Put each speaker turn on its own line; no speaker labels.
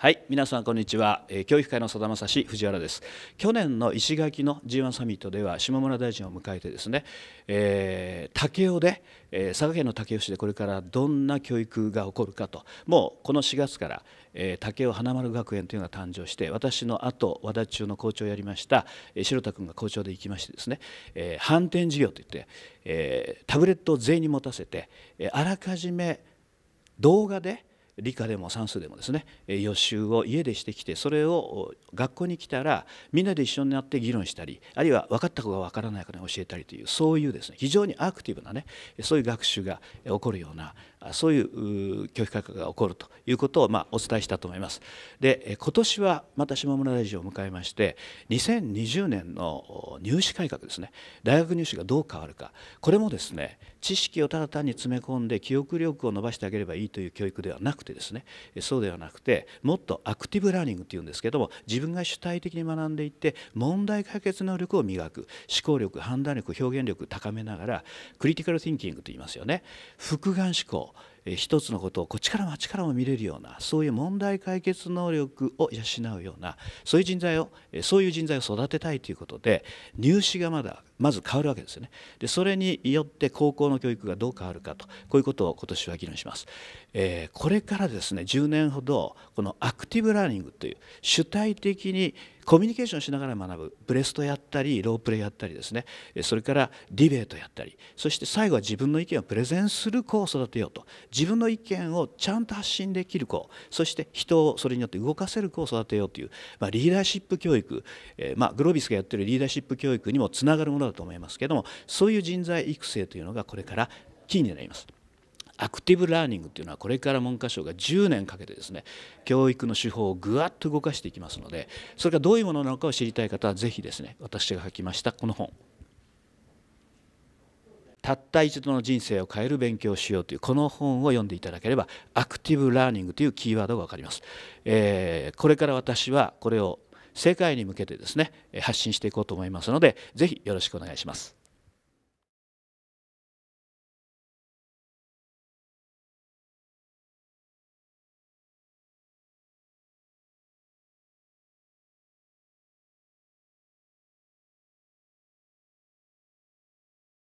はい皆さんこんにちは、え教育界のさだまさし藤原です去年の石垣の G1 サミットでは下村大臣を迎えてですね、えー、竹雄で、えー、佐賀県の武雄市でこれからどんな教育が起こるかともうこの4月から、えー、竹雄花丸学園というのが誕生して私の後和田中の校長をやりました、えー、白田君が校長で行きましてですね、えー、反転事業といって、えー、タブレットを全員に持たせて、えー、あらかじめ動画で理科でも算数でもですね予習を家でしてきてそれを学校に来たらみんなで一緒になって議論したりあるいは分かった子が分からないから教えたりというそういうですね非常にアクティブなねそういう学習が起こるようなそういう拒否価格が起こるということをまお伝えしたと思います。で今年はまた島村大臣を迎えまして2020年の入試改革ですね大学入試がどう変わるかこれもですね知識をただ単に詰め込んで記憶力を伸ばしてあげればいいという教育ではなくてですねそうではなくてもっとアクティブラーニングというんですけども自分が主体的に学んでいって問題解決能力を磨く思考力判断力表現力高めながらクリティカル・ティンキングと言いますよね複眼思考一つのことをこっちからもあっちからも見れるようなそういう問題解決能力を養うようなそういう人材をそういう人材を育てたいということで入試がまだまず変わるわけですよねでそれによって高校の教育がどう変わるかとこういうことを今年は議論します、えー、これからですね10年ほどこのアクティブラーニングという主体的にコミュニケーションしながら学ぶブレストやったりロープレイやったりですねそれからディベートやったりそして最後は自分の意見をプレゼンする子を育てようと自分の意見をちゃんと発信できる子そして人をそれによって動かせる子を育てようという、まあ、リーダーシップ教育、えー、まあ、グロービスがやってるリーダーシップ教育にもつながるものうと思いますけどもそういう人材育成というのがこれからキーになります。アクティブラーニングというのはこれから文科省が10年かけてですね教育の手法をぐわっと動かしていきますのでそれがどういうものなのかを知りたい方はぜひですね私が書きましたこの本たった一度の人生を変える勉強をしようというこの本を読んでいただければアクティブラーニングというキーワードが分かります、えー、これから私はこれを世界に向けてですね発信していこうと思いますので是非よろしくお願いします。